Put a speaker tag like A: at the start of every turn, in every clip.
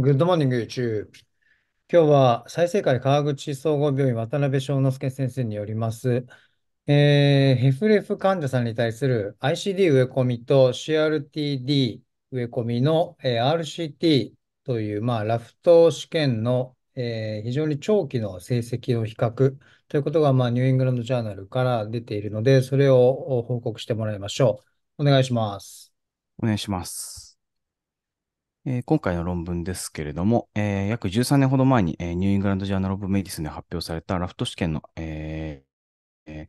A: グッドモーニング YouTube。今日は済生会川口総合病院渡辺翔之介先生によります、えー、ヘフレフ患者さんに対する ICD 植え込みと CRTD 植え込みの、えー、RCT という、まあ、ラフト試験の、えー、非常に長期の成績の比較ということが、まあ、ニューイングランドジャーナルから出ているので、それを報告してもらいましょう。お願いします。
B: お願いします。えー、今回の論文ですけれども、えー、約13年ほど前に、えー、ニューイングランド・ジャーナル・オブ・メディスンで発表されたラフト試験の、えー、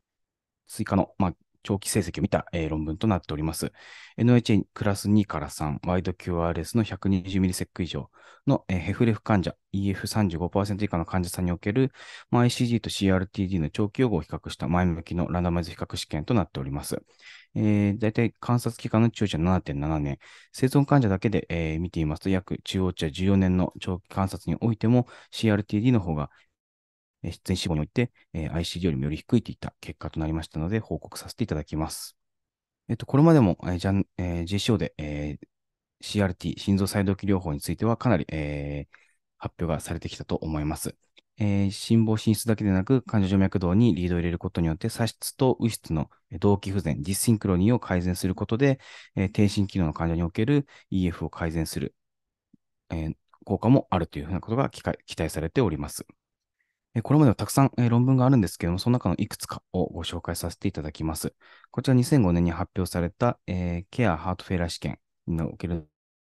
B: 追加の、まあ、長期成績を見た、えー、論文となっております。n h a クラス2から3、ワイド QRS の 120ms 以上の、えー、ヘフレフ患者、EF35% 以下の患者さんにおける、まあ、ICG と CRTD の長期予後を比較した前向きのランダマイズ比較試験となっております。えー、大体観察期間の中者値は7.7年、生存患者だけで、えー、見ていますと、約中央値は14年の長期観察においても、CRTD の方が出演志望において、えー、ICD よりもより低いといった結果となりましたので、報告させていただきます。えっ、と、これまでも、えーじゃんえー、JCO で、えー、CRT、心臓細動機療法についてはかなり、えー、発表がされてきたと思います。えー、心房心室だけでなく、患者静脈動にリードを入れることによって、左室と右室の動機不全、ディスシンクロニーを改善することで、えー、低心機能の患者における EF を改善する、えー、効果もあるというふうなことが期待されております。これまではたくさん論文があるんですけれども、その中のいくつかをご紹介させていただきます。こちら2005年に発表された、えー、ケアハートフェラー試験における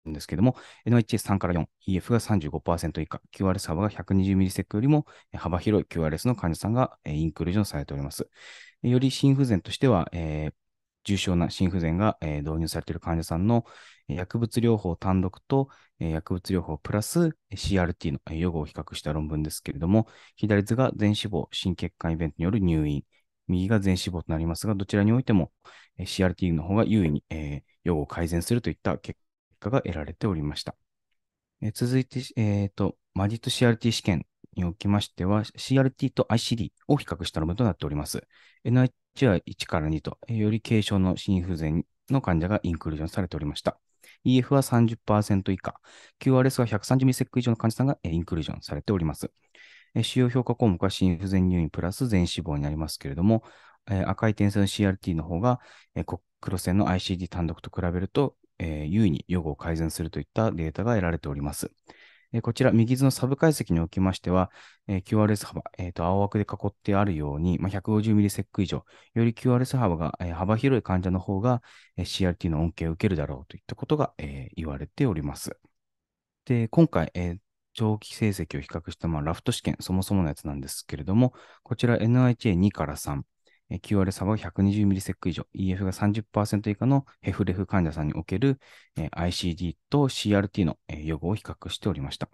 B: んですけれども、NHS3 から4、EF が35%以下、QRS 幅が 120ms よりも幅広い QRS の患者さんがインクルージョンされております。より心不全としては、えー、重症な心不全が、えー、導入されている患者さんの薬物療法単独と、えー、薬物療法プラス CRT の予後を比較した論文ですけれども、左図が全脂肪、心血管イベントによる入院、右が全脂肪となりますが、どちらにおいても CRT の方が優位に、えー、予後を改善するといった結果が得られておりました。えー、続いて、えーと、マジット CRT 試験におきましては、CRT と ICD を比較した論文となっております。n i 1は1から2と、より軽症の心不全の患者がインクルージョンされておりました。EF は30%以下、QRS は130ミセック以上の患者さんがインクルージョンされております。使用評価項目は心不全入院プラス全死亡になりますけれども、赤い点線の CRT の方が黒線の ICD 単独と比べると、優位に予後を改善するといったデータが得られております。えこちら、右図のサブ解析におきましては、え QRS 幅、えーと、青枠で囲ってあるように、まあ、150ミリセック以上、より QRS 幅が、え幅広い患者の方が、え CRT の恩恵を受けるだろうといったことが、え言われております。で、今回、え長期成績を比較した、まあ、ラフト試験、そもそものやつなんですけれども、こちら NIHA2 から3、QR 差は 120ms 以上、EF が30%以下のヘフレフ患者さんにおける ICD と CRT の予防を比較しておりました。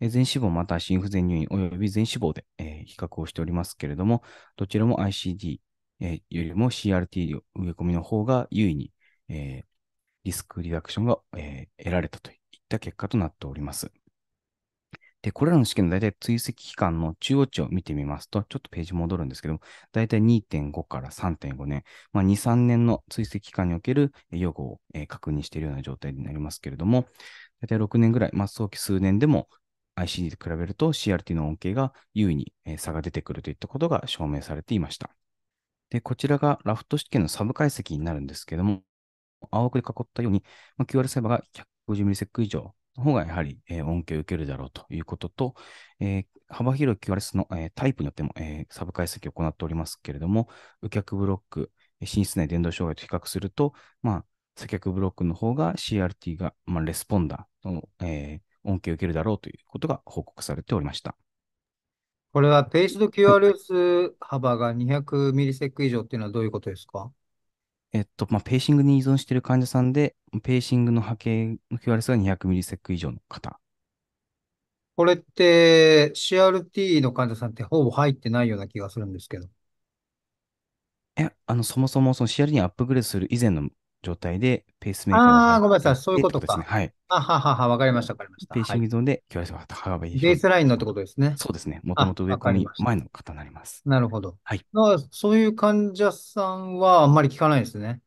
B: 全脂肪または心不全入院及び全脂肪で比較をしておりますけれども、どちらも ICD よりも CRT 植え込みの方が優位にリスクリダクションが得られたといった結果となっております。で、これらの試験の大体追跡期間の中央値を見てみますと、ちょっとページ戻るんですけども、大体2.5から3.5年、まあ、2、3年の追跡期間における予後を、え確認しているような状態になりますけれども、大体6年ぐらい、まあ、早期数年でも ICD と比べると CRT の恩恵が優位に差が出てくるといったことが証明されていました。で、こちらがラフト試験のサブ解析になるんですけども、青くで囲ったように、まあ、QR サイバーが 150ms 以上の方がやはり、えー、恩恵を受けるだろうということと、えー、幅広い QRS の、えー、タイプによっても、えサブ解析を行っておりますけれども、右脚ブロック、寝室内電動障害と比較すると、まあ、左脚ブロックの方が CRT が、まあ、レスポンダーの、え恩恵を受けるだろうということが報告されておりました。
A: これはページド QRS 幅が200ミリセック以上というのはどういうことですか
B: えっと、まあ、ペーシングに依存している患者さんで、ペーシングの波形の QRS が200ミリセック以上の方。
A: これって CRT の患者さんってほぼ入ってないような気がするんですけど。
B: え、あの、そもそもその CRT にアップグレードする以前の状態で、ペ
A: ースメーカーああ、ごめんなさい、そういうことか。ね、はい。あははは、わかりました、わかりました。ペーシングゾーンで、キュア高がベースラインのってことですね。そうですね。もともと上から前の方になります。なるほど。はい。そういう患者さんはあんまり聞かないですね。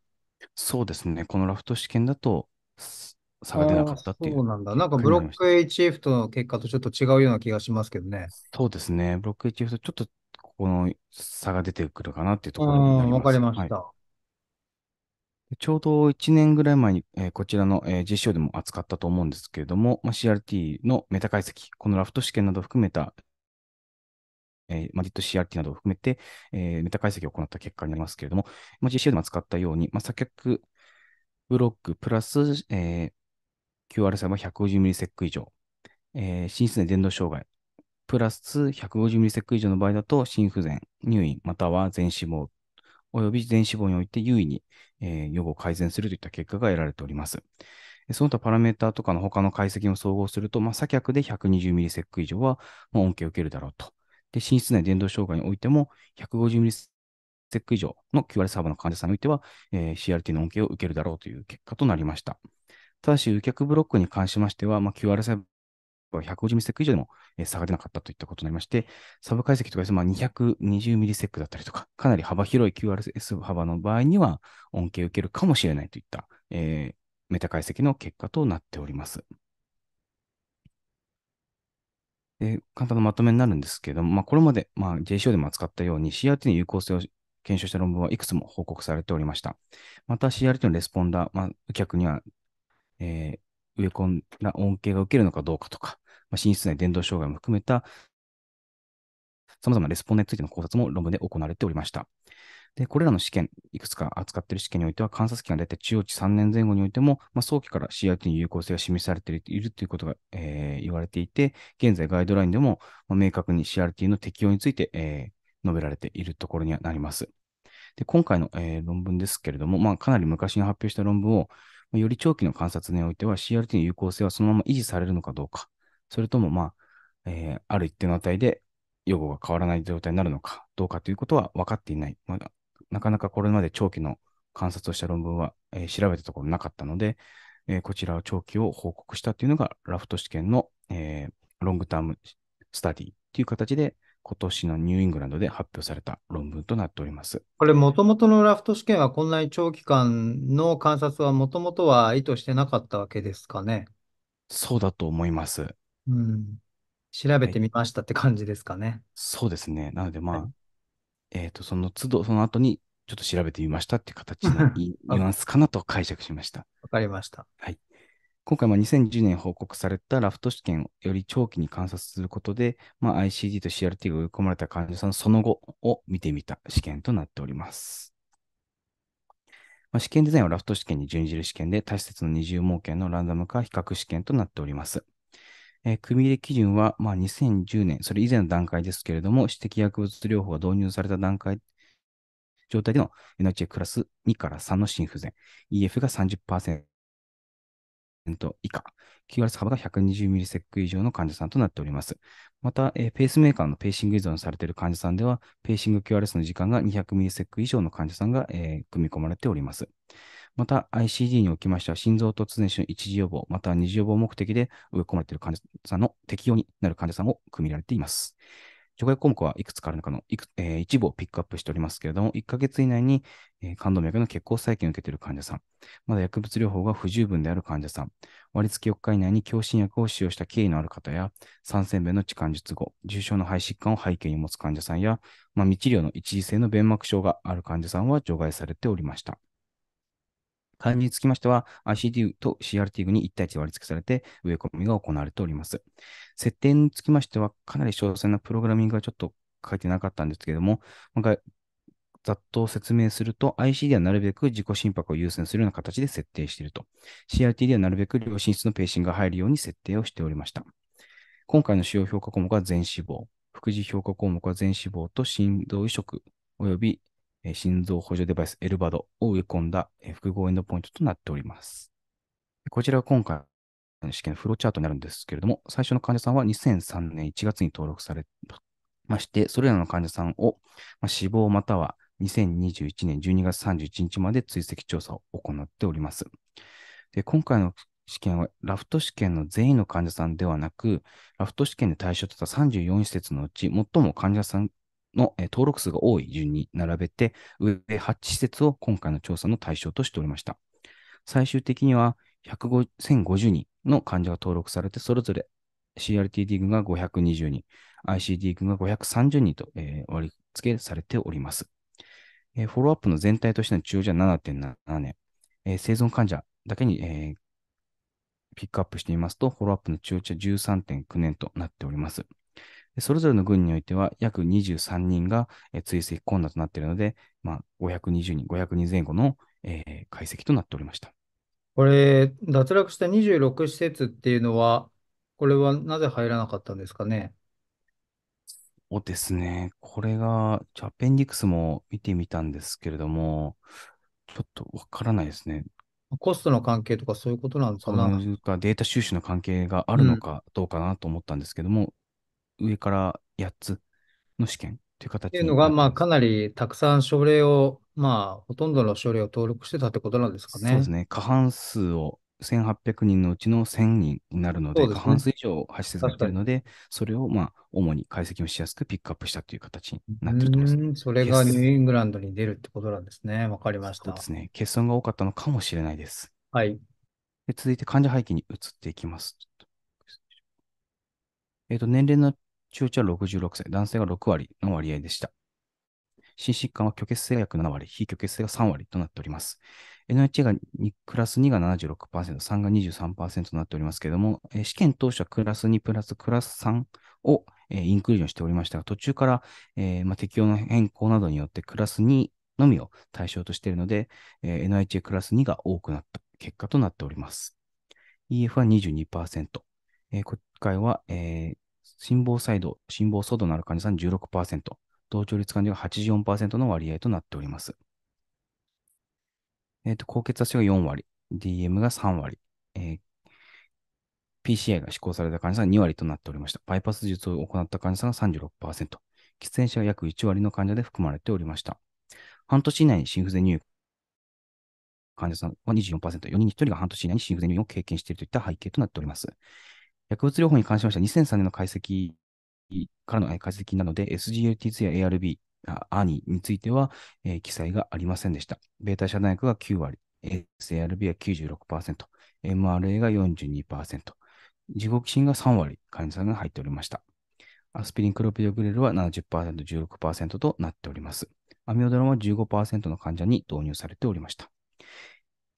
B: そうですね。このラフト試験だと、差が出なかったっていう。そうなんだ。なんかブロッ
A: ク HF との結果とちょっと違うような気がしますけどね。
B: そうですね。ブロック HF とちょっとこの差が出てくるかなっていうところになります。わかりました。はいちょうど1年ぐらい前に、えーこちらの、えー実証でも扱ったと思うんですけれども、まあ、CRT のメタ解析、このラフト試験などを含めた、えーまあ、DITCRT などを含めて、えーメタ解析を行った結果になりますけれども、まあ、実証でも扱ったように、まあ、作曲ブロックプラス、えー、q r 細胞は 150ms 以上、えー、心室内伝導障害、プラス 150ms 以上の場合だと、心不全、入院、または全死亡、および全死亡において優位にえー、予後改善するといった結果が得られております。その他パラメータとかの他の解析も総合すると、まあ、左脚で 120ms 以上は恩恵を受けるだろうと。で、心室内電動障害においても 150ms 以上の q r サーバーの患者さんにおいては、えー、CRT の恩恵を受けるだろうという結果となりました。ただし、右脚ブロックに関しましては、まあ、q r ー150ミリセック以上でも差が出なかったといったことになりまして、サブ解析とかです、まあ、220ミリセックだったりとか、かなり幅広い QRS 幅の場合には恩恵を受けるかもしれないといった、えー、メタ解析の結果となっております。簡単なまとめになるんですけども、まあ、これまで、まあ、JCO でも扱ったように CRT の有効性を検証した論文はいくつも報告されておりました。また CRT のレスポンダー、まあ、客には、えー、植え込んだ恩恵が受けるのかどうかとか、まあ、寝室内伝導障害も含めた、様々なレスポンダについての考察も論文で行われておりました。で、これらの試験、いくつか扱っている試験においては、観察期が出て中央値3年前後においても、まあ、早期から CRT に有効性が示されているということが、えー、言われていて、現在ガイドラインでも、ま明確に CRT の適用について、えー、述べられているところにはなります。で今回の、えー、論文ですけれども、まあ、かなり昔に発表した論文を、より長期の観察においては CRT の有効性はそのまま維持されるのかどうか、それとも、まあ、えー、ある一定の値で予後が変わらない状態になるのかどうかということは分かっていない。まあ、なかなかこれまで長期の観察をした論文は、えー、調べたところなかったので、えー、こちらは長期を報告したというのがラフト試験の、えー、ロングタームスタディという形で、今年のニューイングランドで発表された論文と
A: なっております。これ、もともとのラフト試験はこんなに長期間の観察はもともとは意図してなかったわけですかね。そうだと思います。うん。調べてみましたって感じですかね。はい、そうですね。なので、まあ、はい、えっ、ー、と、そ
B: の都度、その後にちょっと調べてみましたって形の ニュアンスかなと解釈しました。
A: わかりました。はい。
B: 今回、2010年報告されたラフト試験をより長期に観察することで、まあ、ICD と CRT が追い込まれた患者さんのその後を見てみた試験となっております。まあ、試験デザインはラフト試験に準じる試験で、多施設の二重盲検のランダム化比較試験となっております。えー、組入れ基準は、まあ、2010年、それ以前の段階ですけれども、指摘薬物療法が導入された段階、状態での NHA クラス2から3の心不全、EF が30%、以下、QRS 幅が 120ms 以上の患者さんとなっております。また、えー、ペースメーカーのペーシング依存されている患者さんでは、ペーシング QRS の時間が 200ms 以上の患者さんが、えー、組み込まれております。また、ICD におきましては、心臓突然死の一時予防、または二次予防目的で植え込まれている患者さんの適用になる患者さんも組みられています。除外項目はいくつかある中のいく、えー、一部をピックアップしておりますけれども、1ヶ月以内に、えー、動脈の血行再建を受けている患者さん、まだ薬物療法が不十分である患者さん、割付4日以内に強心薬を使用した経緯のある方や、三線弁の置換術後、重症の肺疾患を背景に持つ患者さんや、まあ、未治療の一時性の弁膜症がある患者さんは除外されておりました。管理につきましては、i c d と CRTU に一対一割り付けされて、植え込みが行われております。設定につきましては、かなり詳細なプログラミングはちょっと書いてなかったんですけれども、今回、ざっと説明すると、IC d はなるべく自己心拍を優先するような形で設定していると。CRT ではなるべく両心室のペーシングが入るように設定をしておりました。今回の使用評価項目は全脂肪、副次評価項目は全脂肪と振動移植、及び心臓補助デバイスエルバドを植え込んだ複合エンドポイントとなっております。こちらは今回の試験のフローチャートになるんですけれども、最初の患者さんは2003年1月に登録されまして、それらの患者さんを、ま死亡または2021年12月31日まで追跡調査を行っております。で今回の試験は、ラフト試験の全員の患者さんではなく、ラフト試験で対象とした34施設のうち、最も患者さんの登録数が多い順に並べて、上8施設を今回の調査の対象としておりました。最終的には1050人の患者が登録されて、それぞれ CRTD 群が520人、ICD 群が530人と、えー、割り付けされております、えー、フォローアップの全体としての治療じゃ7.7年、えー、生存患者だけに、えピックアップしてみますと、フォローアップの治療じゃ13.9年となっております。それぞれの軍においては約23人が追跡困難となっているので、まあ、520人、500人前後の、えー、解析となっておりました。
A: これ、脱落した26施設っていうのは、これはなぜ入らなかったんですかね
B: そうですね。これが、じャアペンディクスも見てみたんですけれども、ちょっとわからないですね。
A: コストの関係とかそういうことなんですかね、
B: データ収集の関係があるのかどうかなと思ったんですけども、上から8つの試験という形っていうのが、
A: まあ、かなりたくさん症例を、まあ、ほとんどの症例を登録してたってことなんですかね。そうですね。過半数
B: を1800人のうちの1000人になるので、でね、過半数以
A: 上発走されているので、
B: それを、まあ、主に解析もしやすくピックアップしたという形になっていると思います。それがニュー
A: イングランドに出るってことなんですね。わかりました。そうですね。
B: 欠損が多かったのかもしれないです。はい。で続いて患者背景に移っていきます。えっ、と、年齢の中知は66歳、男性が6割の割合でした。心疾患は虚血性が約7割、非虚血性が3割となっております。NHA がクラス2が76%、3が23%となっておりますけれども、えー、試験当初はクラス2プラスクラス3を、えー、インクルージョンしておりましたが、途中から、えーま適用の変更などによってクラス2のみを対象としているので、えー、NHA クラス2が多くなった結果となっております。EF は22%。えー、今回は、えー、心房細動、心房騒動のある患者さん16%、同調率患者が84%の割合となっております。えっ、ー、と、高血圧症が4割、DM が3割、えー、PCI が施行された患者さんが2割となっておりました。バイパス術を行った患者さんが36%、喫煙者が約1割の患者で含まれておりました。半年以内に心不全入院患者さんは24%、4人に1人が半年以内に心不全入院を経験しているといった背景となっております。薬物療法に関しましては2003年の解析からの解析なので、SGLT2 や ARB、ANI については、えー、記載がありませんでした。ベータ遮断薬が9割、SARB は96%、MRA が42%、自己寄進が3割、患者さんが入っておりました。アスピリンクロピドグレルは70%、16%となっております。アミオドラは15%の患者に導入されておりました。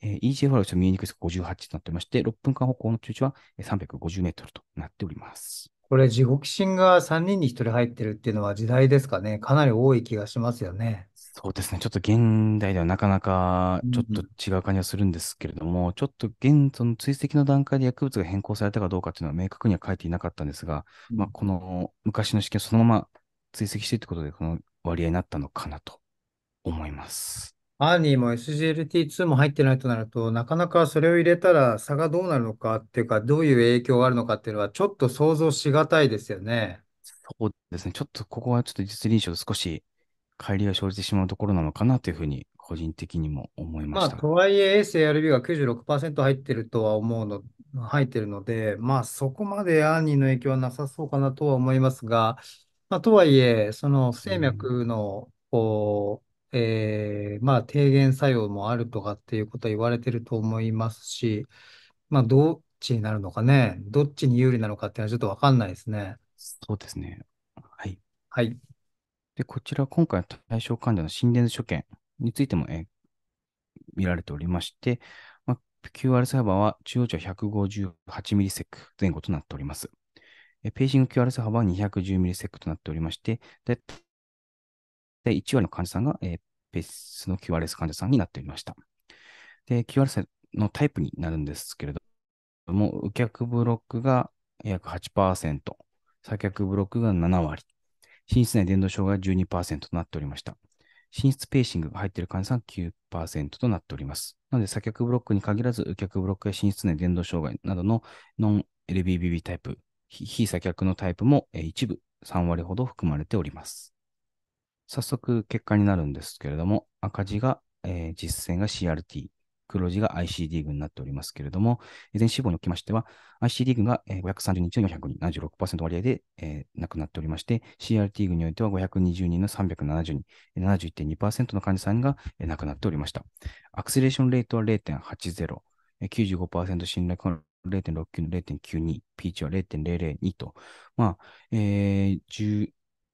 B: えー、EGFR はちょっと見えにくいですが58となってまして、6分間歩行の中止は350メートルとなっております。
A: これ、地獄心が3人に1人入ってるっていうのは時代ですかね。かなり多い気がしますよね。
B: そうですね。ちょっと現代ではなかなかちょっと違う感じはするんですけれども、うん、ちょっと現その追跡の段階で薬物が変更されたかどうかっていうのは明確には書いていなかったんですが、うん、まあ、この昔の試験をそのまま追跡してってということで、この割合になったのかなと
A: 思います。アーニーも SGLT2 も入ってないとなると、なかなかそれを入れたら差がどうなるのかっていうか、どういう影響があるのかっていうのは、ちょっと想像しがたいですよね。
B: そうですね。ちょっとここはちょっと実臨床少し乖離が生じてしまうところなのかなというふうに、個人的にも思いままあ、た。
A: とはいえ s a r b が96%入ってるとは思うの、入ってるので、まあそこまでアーニーの影響はなさそうかなとは思いますが、まあ、とはいえ、その不整脈のこうえー、まあ、低減作用もあるとかっていうことは言われてると思いますし、まあ、どっちになるのかね、どっちに有利なのかっていうのはちょっとわかんないですね。そうですね。はい。はい。で、こちら、今回対象患者の
B: 心電図所見についても、え見られておりまして、ま QR サーバーは中央値は158ミリセック前後となっております。ペーシング QR サーバーは210ミリセックとなっておりまして、だいで、1割の患者さんが、えー、スの QRS 患者さんになっておりました。で、QRS のタイプになるんですけれども、右脚ブロックが約8%、左脚ブロックが7割、心室内電動障害が12%となっておりました。心室ペーシングが入っている患者さんは9%となっております。なので、左脚ブロックに限らず、右脚ブロックや心室内電動障害などのノン LBBB タイプ、非左脚のタイプも一部3割ほど含まれております。早速結果になるんですけれども、赤字が、えー、実践が CRT、黒字が IC d 群になっておりますけれども、全死亡におきましては、IC d 群が530人中400人、76%割合で、えー、亡くなっておりまして、CRT 群においては520人の370人、71.2%の患者さんが亡くなっておりました。アクセレーションレートは0.80、95%信頼感0.69の0.92、ピーチは0.002と、まあ、えー、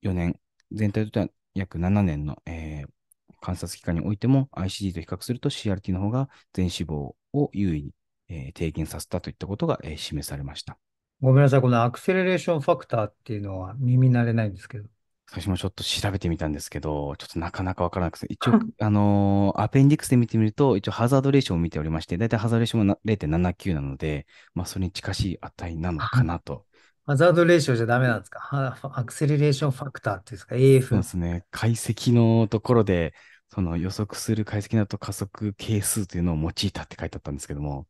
B: 14年、全体としては約7年の、えー、観察期間においても ICD と比較すると CRT の方が全脂肪を優位に、えー、低減させたといったことが、えー、示されました。
A: ごめんなさい、このアクセレレーションファクターっていうのは耳慣れないんですけど。
B: 私もちょっと調べてみたんですけど、ちょっとなかなかわからなくて、一応、あのー、アペンディクスで見てみると、一応ハザードレーションを見ておりまして、だいたいハザードレーションが0.79なので、まあ、それに近しい値なのかなと
A: ハザードレーションじゃダメなんですかはアクセレレーションファクターっていうんですか ?AF。そうです
B: ね。解析のところで、その予測する解析だと加速係数というのを用いたって書いてあったんですけども、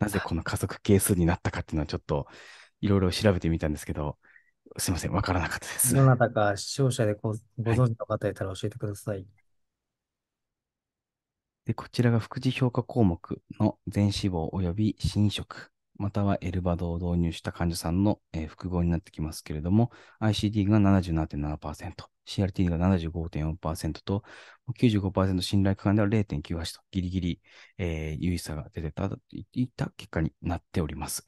B: なぜこの加速係数になったかっていうのはちょっといろいろ調べてみたんですけど、すみません、わからなかったで
A: す。どなたか視聴者でごご存知の方いたら教えてください。
B: でこちらが副次評価項目の全脂肪及び侵食またはエルバドを導入した患者さんの、えー、複合になってきますけれども、ICD が77.7%、CRT が75.4%と、95%信頼区間では0.98と、ギリギリ、えー、優位差が出てた、いった結果になっております。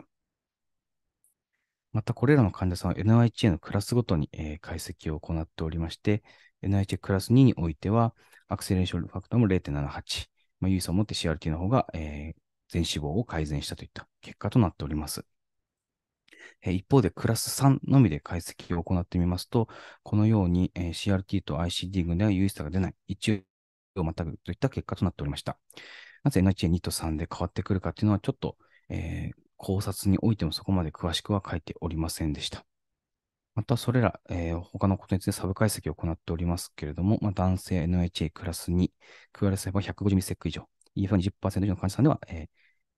B: また、これらの患者さんは NIHA のクラスごとに、えー、解析を行っておりまして、NIHA クラス2においては、アクセレーションファクターも0.78、まあ、優位差を持って CRT の方が、えー、全脂肪を改善したといった結果となっております。一方でクラス3のみで解析を行ってみますと、このように CRT と ICD 群では有意差が出ない、一応たぐといった結果となっておりました。なぜ NHA2 と3で変わってくるかというのは、ちょっと、えー、考察においてもそこまで詳しくは書いておりませんでした。また、それら、えー、他のことについてサブ解析を行っておりますけれども、まあ、男性 NHA クラス2、クえスは150ミセック以上、EF20% 以上の患者さんでは、え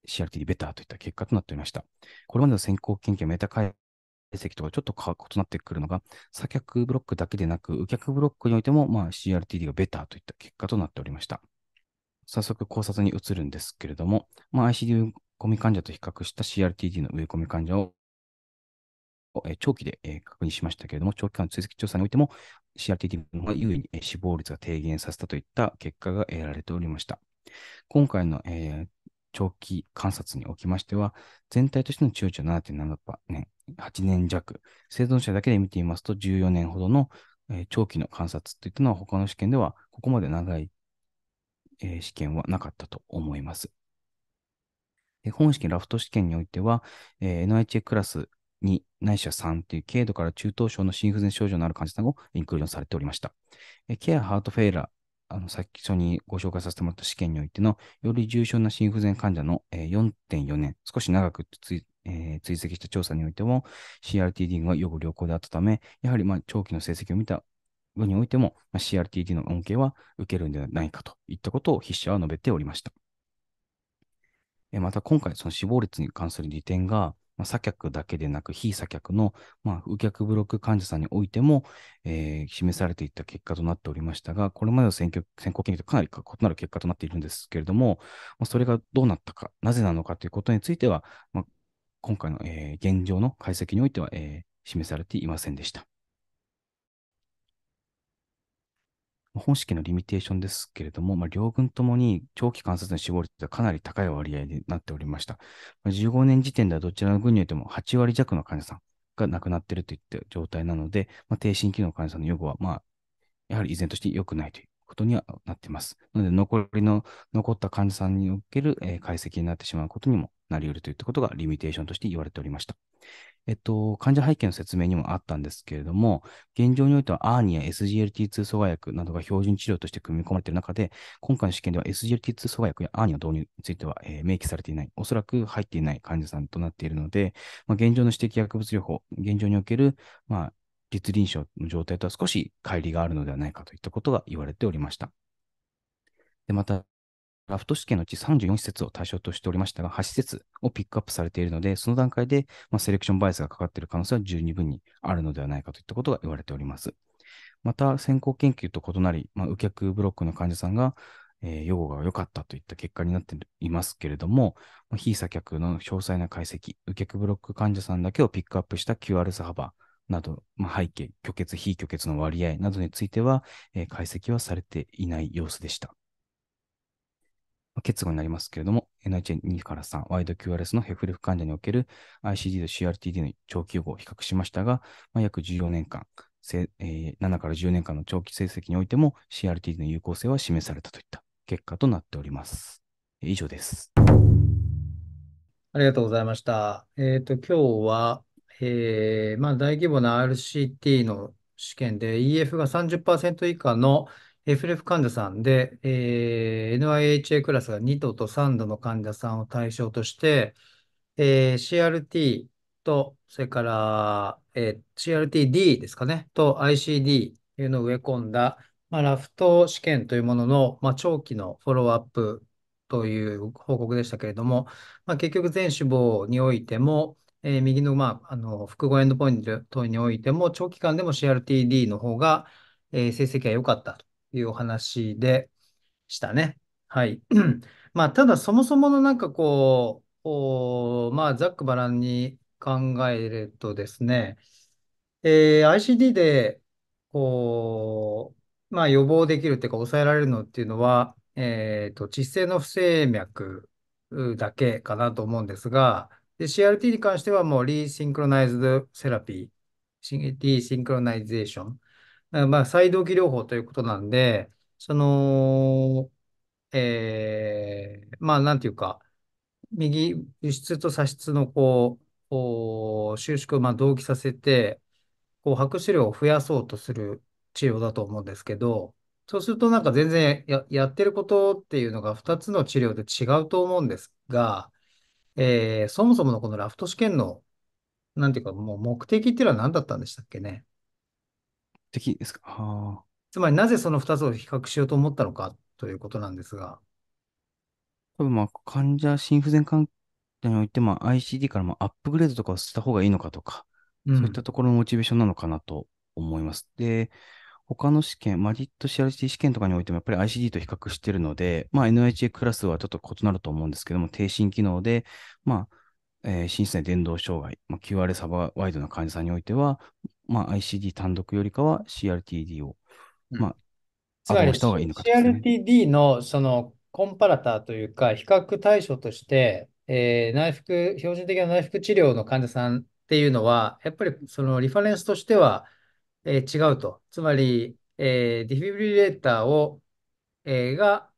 B: ー、CRTD ベターといった結果となっておりました。これまでの先行研究メタ解析とはちょっと異なってくるのが、左脚ブロックだけでなく、右脚ブロックにおいても、まあ、CRTD がベターといった結果となっておりました。早速考察に移るんですけれども、まあ、ICD 植込み患者と比較した CRTD の植え込み患者を長期で確認しましたけれども、長期間追跡調査においても CRTD の方が優位に死亡率が低減させたといった結果が得られておりました。今回の、えー、長期観察におきましては、全体としての中長7.7%ね、8年弱、生存者だけで見ていますと14年ほどの、えー、長期の観察といったのは他の試験ではここまで長い、えー、試験はなかったと思います。本試験、ラフト試験においては、えー、NIHA クラス2、ない3という軽度から中等症の心不全症状のある患者さんをインクルージョンされておりました。ケアハートフェイラー、あの、先初にご紹介させてもらった試験においての、より重症な心不全患者の、え4.4年、少し長く追,、えー、追跡した調査においても、CRTD が予後良好であったため、やはり、まあ、長期の成績を見た分においても、まあ、CRTD の恩恵は受けるんではないかといったことを筆者は述べておりました。また今回、その死亡率に関する利点が、ま左脚だけでなく、非左脚の、まあ、右脚ブロック患者さんにおいても、えー、示されていった結果となっておりましたが、これまでの選挙選考研究とかなり異なる結果となっているんですけれども、まあ、それがどうなったか、なぜなのかということについては、まあ、今回の、えー、現状の解析においては、えー、示されていませんでした。本式のリミテーションですけれども、まあ、両軍ともに長期観察の死亡率はかなり高い割合になっておりました。まあ、15年時点ではどちらの軍においても8割弱の患者さんが亡くなっているといった状態なので、まあ、低心機能患者さんの予後は、まあ、やはり依然として良くないということにはなっています。なので、残りの、残った患者さんにおける、えー、解析になってしまうことにもなり得るといったことがリミテーションとして言われておりました。えっと、患者背景の説明にもあったんですけれども、現状においてはアーニや SGLT2 阻害薬などが標準治療として組み込まれている中で、今回の試験では SGLT2 阻害薬やアーニの導入については、えー、明記されていない、おそらく入っていない患者さんとなっているので、まあ、現状の指摘薬物療法、現状における、まあ、立臨床の状態とは少し乖離があるのではないかといったことが言われておりました。で、また、ラフト試験のうち34施設を対象としておりましたが、8施設をピックアップされているので、その段階で、まあ、セレクションバイアスがかかっている可能性は十二分にあるのではないかといったことが言われております。また、先行研究と異なり、まあ、右脚ブロックの患者さんが、えー、予後が良かったといった結果になっていますけれども、非作客の詳細な解析、右客ブロック患者さんだけをピックアップした QRS 幅など、まあ、背景、虚血、非虚血の割合などについては、えー、解析はされていない様子でした。結合になりますけれども、NHN2 から3、ワイド QRS のヘフレフ患者における ICD と CRTD の長期予防を比較しましたが、まあ、約14年間、えー、7から10年間の長期成績においても CRTD の有効性は示されたといった結果となっております。以上です。
A: ありがとうございました。えっ、ー、と、今日は、えーまあ、大規模な RCT の試験で EF が30%以下の FLF 患者さんで、えー、NIHA クラスが2度と3度の患者さんを対象として、えー、CRT と、それから、えー、CRTD ですかね、と ICD というのを植え込んだ、まあ、ラフト試験というものの、まあ、長期のフォローアップという報告でしたけれども、まあ、結局全死肪においても、えー、右の,、まあ、あの複合エンドポイントにおいても、長期間でも CRTD の方が、えー、成績が良かったというお話でしたね。はい。まあ、ただそもそものなんかこう、まあ、ざっくばらんに考えるとですね、えー、ICD で、こう、まあ、予防できるっていうか抑えられるのっていうのは、えっ、ー、と、窒性の不整脈だけかなと思うんですが、で、CRT に関してはもうリーシンクロナイズドセラピー、リーシンクロナイゼーションまあ、再動期療法ということなんで、その、えー、まあ、なんていうか、右、輸出と左室のこう、収縮をまあ同期させて、こう、白種量を増やそうとする治療だと思うんですけど、そうするとなんか全然や、やってることっていうのが2つの治療で違うと思うんですが、えー、そもそものこのラフト試験の、なんていうか、もう目的っていうのは何だったんでしたっけね。的ですか。はあ。つまりなぜその2つを比較しようと思ったのかということなんですが。
B: 多分まあ、患者、心不全関係において、まあ、ICD からまあアップグレードとかをした方がいいのかとか、うん、そういったところのモチベーションなのかなと思います。で、他の試験、マジット CRT 試験とかにおいてもやっぱり ICD と比較しているので、まあ、NHA クラスはちょっと異なると思うんですけども、低心機能で、まあ、えー、心室内伝導障害、まあ、QRS サバワイドな患者さんにおいては、まあ、ICD 単独よりかは CRTD を、まあ、つした方がいいのか、
A: ね、CRTD のそのコンパラターというか、比較対象として、えー、内服、標準的な内服治療の患者さんっていうのは、やっぱりそのリファレンスとしては、えー、違うと。つまり、えー、ディフィブリレーターを、えー、が、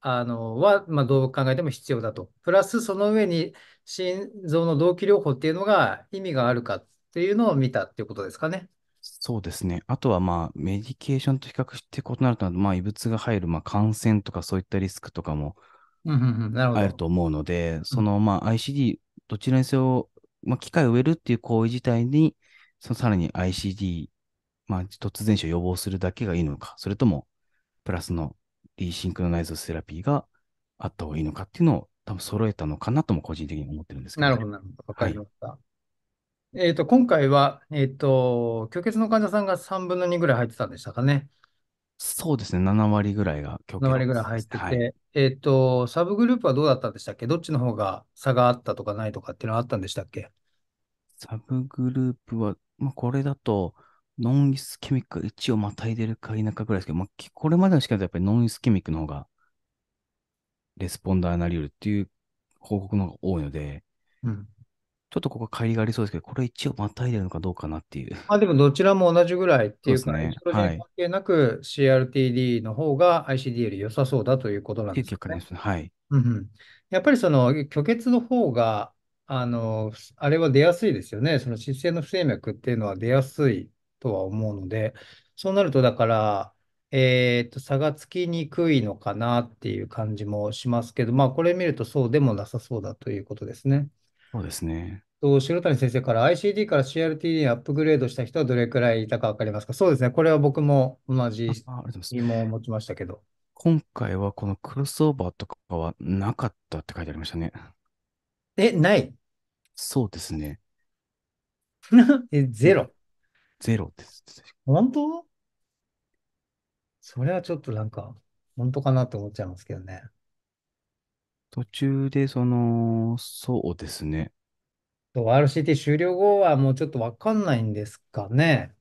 A: あの、は、まあ、どう考えても必要だと。プラス、その上に心臓の同期療法っていうのが意味があるかっっていうのを見たっていうことですかね。
B: そうですね。あとは、まあ、メディケーションと比較して異なると、まあ、異物が入る、まあ、感染とかそういったリスクとかも
A: あ
B: ると思うので、その、まあ、ICD、どちらにせよ、まあ、機械を植えるっていう行為自体に、そのさらに ICD、まあ、突然死を予防するだけがいいのか、それとも、プラスのリシンクロナイズセラピーがあった方がいいのかっていうのを、多分揃えたのかなとも個人的に
A: 思ってるんですけど、ね、なるほど、なるほど。わかりました。はいえっと、今回は、えっと、虚血の患者さんが3分の2ぐらい入ってたんでしたかね。そうですね、7割ぐらいが虚血。7割ぐらい入ってて、はい、えっと、サブグループはどうだったんでしたっけどっちの方が差があったとかないとかっていうのはあったんでしたっけ
B: サブグループは、まあ、これだと、ノンイスキミック1をまたいでるか否かぐらいですけど、まあ、これまでの試験だやっぱりノンイスキミックの方が、レスポンダーになり得るっていう報告の方が多いの
A: で、うん、
B: ちょっとここ帰りがありそうですけど、これ一応またいでるのかどうかなっていう。
A: まあでもどちらも同じぐらいっていうか、ね、それ関係なく CRTD の方が ICD より良さそうだということなんですね。結ですね。はい。うん、やっぱりその虚血の方が、あの、あれは出やすいですよね。その姿勢の不整脈っていうのは出やすいとは思うので、そうなるとだから、えっ、と、差がつきにくいのかなっていう感じもしますけど、まあこれ見るとそうでもなさそうだということですね。そうですね。と、白谷先生から ICD から CRTD にアップグレードした人はどれくらいいたかわかりますかそうですね。これは僕も同じ疑問を持ちましたけど。今
B: 回はこのクロスオーバーとかはなかったって書いてありましたね。え、ないそうですね。え、ゼロ。ゼロです。
A: 本当それはちょっとなんか、本当かなって思っちゃいますけどね。
B: 途中で、その、そうですね。
A: と RCT 終了後はもうちょっとわかんないんですかね。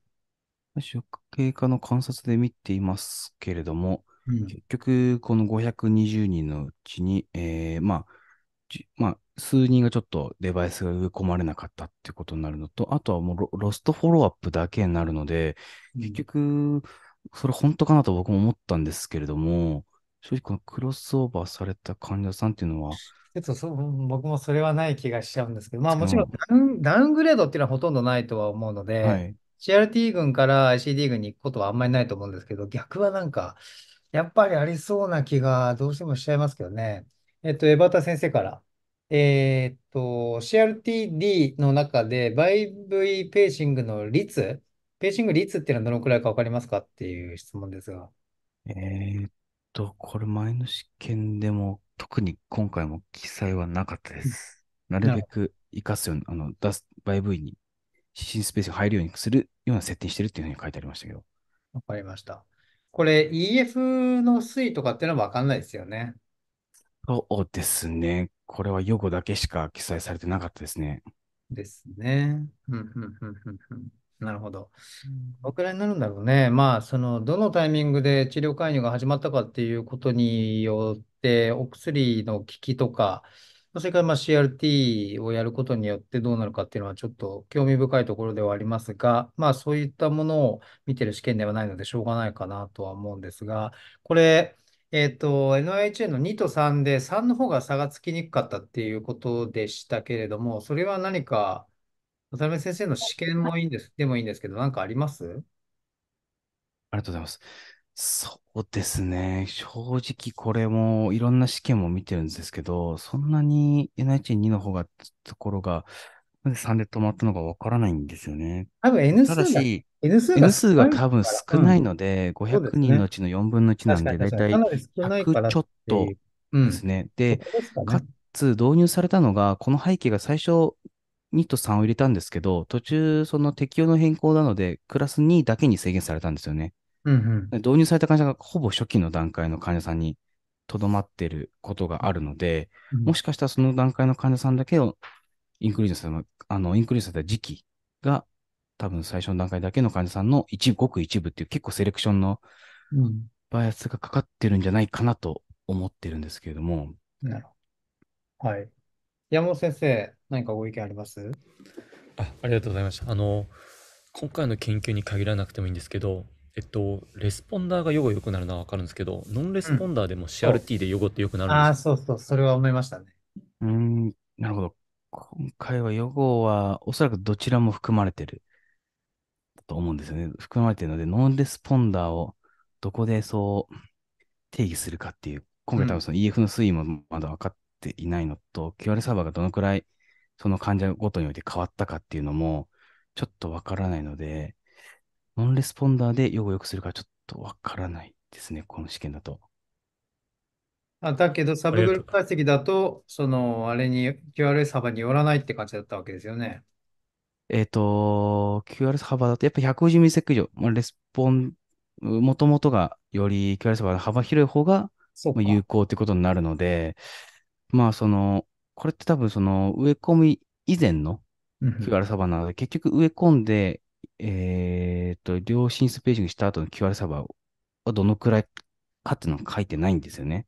B: 出経過の観察で見ていますけれども、うん。結局、この520人のうちに、えー、まあ、じまあ、数人がちょっとデバイスが植え込まれなかったってことになるのと、あとはもうロロストフォローアップだけになるので、結局、それ本当かなと僕も思ったんですけれども、正直このクロスオーバーされた患者さんっていうのは、ち
A: ょっとそ僕もそれはない気がしちゃうんですけど、まあもちろんダウンダウングレードっていうのはほとんどないとは思うので、はい、CRT 群から ICD 群に行くことはあんまりないと思うんですけど、逆はなんか、やっぱりありそうな気がどうしてもしちゃいますけどね。えっと、江端先生から。えー、っと、CRTD の中で、バイブイペーシングの率、ペーシング率っていうのはどのくらいかわかりますかっていう質問ですが。えー、っ
B: と、これ前の試験でも、特に今回も記載はなかったです。なるべく生かすように、あの、出す、ブ V に、指針スペースが入るようにするような設定してるっていうふうに書いてありましたけど。
A: わかりました。これ EF の推移とかっていうのはわかんないですよね。
B: そうですね。これは予後だけしか記
A: 載されてなかったですね。ですね。ん、ん、ん、ん。なるほど。おのくらいになるんだろうね。まあ、その、どのタイミングで治療介入が始まったかっていうことによって、お薬の効きとか、それからまあ CRT をやることによってどうなるかっていうのはちょっと興味深いところではありますが、まあそういったものを見てる試験ではないのでしょうがないかなとは思うんですが、これ、えっと、NIHA の2と3で3の方が差がつきにくかったっていうことでしたけれども、それは何か渡辺先生の試験もいいんです、でもいいんですけど、何かありますありが
B: とうございます。そうですね。正直これもいろんな試験も見てるんですけど、そんなに NH2 の方が、ところが、なんで3で止まったのかわからないんですよね。多分 N 数が、N 数が N 数が多分少ないので、うん、500人のうちの4分の1なんで、だいたい100ちょっとですね。で、かつ導入されたのが、この背景が最初2と3を入れたんですけど、途中、その適用の変更なので、クラス2だけに制限されたんですよね。うんうん、導入された患者がほぼ初期の段階の患者さんにとどまっていることがあるので、うん、もしかしたらその段階の患者さんだけをインクルージョンされあの、インクルージョンされた時期が、多分最初の段階だけの患者さんの一部、ごく一部っていう結構セレクションのバイアスがかかってるんじゃないかなと思ってるんですけれども。
A: うん、なるほど。はい。山本先生、何かご意見あります
C: あありがとうございました。あの、今回の研究に限らなくてもいいんですけど、えっと、レスポンダーが予後良くなるのは分かるんですけど、ノンレスポンダーでも CRT で予後ってよくなるんですああ、
A: そうそう、それは思いましたね。うん、なるほど。
B: 今回は予後は、おそらくどちらも含まれてると思うんですよね。含まれてるので、ノンレスポンダーをどこでそう定義するかっていう、今回多分その EF の推移もまだ分かっていないのと、うん、QR サーバーがどのくらいその患者ごとにおいて変わったかっていうのも、ちょっとわからないので、ノンレスポンダーで予後よくするかちょっとわからないですね、この試験だと。
A: あだけど、サブグループ解析だと、その、あれに、QRS 幅によらないって感じだったわけですよね。
B: えっ、ー、と、QRS 幅だと、やっぱ150ミリセック以上、まあ、レスポン、もともとがより QRS 幅の幅広い方が有効ってことになるので、まあ、その、これって多分その植え込み以前の QR サバなので、結局植え込んで、えー、っと、両親スペーシングした後の QR サバはどのくらいかっていうのは書いてないんですよね。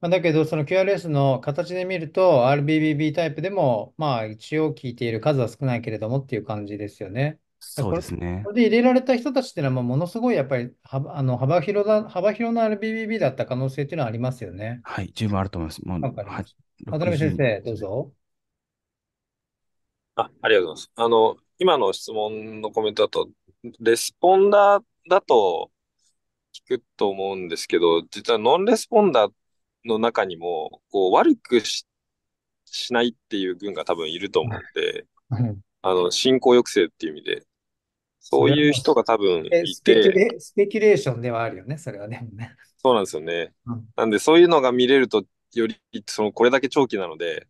A: まあ、だけど、その QRS の形で見ると、RBBB タイプでも、まあ一応効いている数は少ないけれどもっていう感じですよね。そうですね。で入れられた人たちっていうのは、ものすごいやっぱり幅あの幅広だ、幅広な RBBB だった可能性っていうのはありますよね。はい、十分あると思います。もう、かりま渡辺先生、どうぞ。
C: あ、ありがとうございます。あの、今の質問のコメントだと、レスポンダーだと聞くと思うんですけど、実はノンレスポンダーの中にも、こう、悪くししないっていう軍が多分いると思うんで、あの、進行抑制っていう意味で、そういう人が多分いスペキュレ。
A: スペキュレーションではあるよね、それはね。
C: そうなんですよね。なんで、そういうのが見れると、より、その、これだけ長期なので、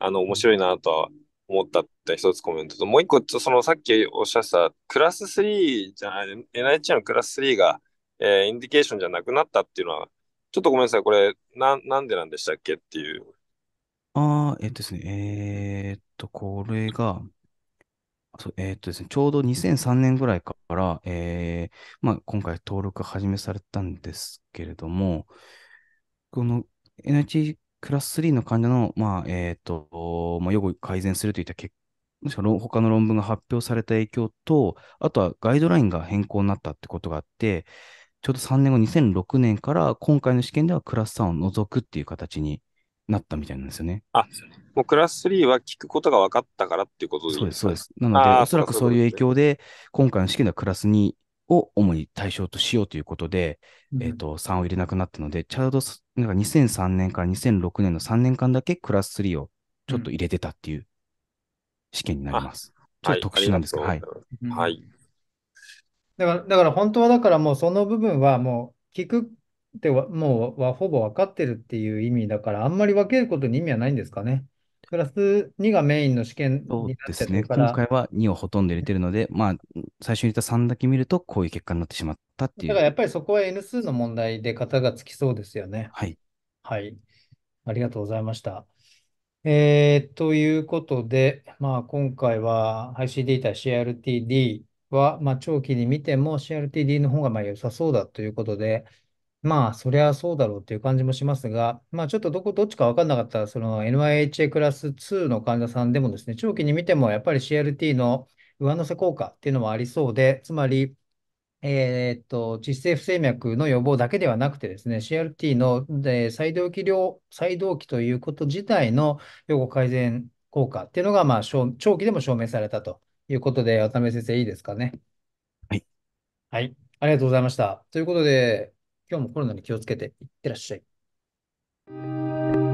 C: あの、面白いなとは思ったって一つコメントと、もう一個、その、さっきおっしゃってた、クラス3じゃない、n h k のクラス3が、えー、インディケーションじゃなくなったっていうのは、ちょっとごめんなさい、これ、な、なんでなんでしたっけっていう。
B: ああ、えっとですね、えー、っと、これが、そうえー、っとですね、ちょうど2003年ぐらいから、えーまあ、今回登録始めされたんですけれども、この NH クラス3の患者の、まあえーとまあ、予後改善するといった結果、もしくは他の論文が発表された影響と、あとはガイドラインが変更になったってことがあって、ちょうど3年後、2006年から今回の試験ではクラス3を除くっていう形になったみたいなんですよね。あ、
C: もうクラス3は聞くことが分かったからっていうことですそうです、そうです。なので、おそらくそういう影響
B: で、今回の試験ではクラス2を主に対象としようということで、うん、えっ、と、3を入れなくなったので、ちょうどなんか2003年から2006年の3年間だけクラス3をちょっと入れてたっていう試験になります。うん、ちょっと特殊なんですけど、はい。
C: はい。
A: だから、だから本当はだからもうその部分はもう聞くってはもうはほぼ分かってるっていう意味だから、あんまり分けることに意味はないんですかね。プラス2がメインの試験になでってすね。るから、今回
B: は2をほとんど入れてるので、まあ、最初に入れた3だけ見ると、こういう結果になってしまったっていだからやっ
A: ぱりそこは N 数の問題で型がつきそうですよね。はい。はい。ありがとうございました。えーということで、まあ、今回は ICD 対 CRTD は、まあ、長期に見ても CRTD の方がまあ良さそうだということで、まあ、そりゃそうだろうっていう感じもしますが、まあ、ちょっとどこ、どっちか分かんなかった、その NIHA クラス2の患者さんでもですね、長期に見てもやっぱり CRT の上乗せ効果っていうのもありそうで、つまり、えーっと、窒性不整脈の予防だけではなくてですね、CRT の、で、再同期量、再同期ということ自体の予後改善効果っていうのが、まあ、長期でも証明されたということで、渡辺先生、いいですかね。はい。はい。ありがとうございました。ということで、今日もコロナに気をつけていってらっしゃい。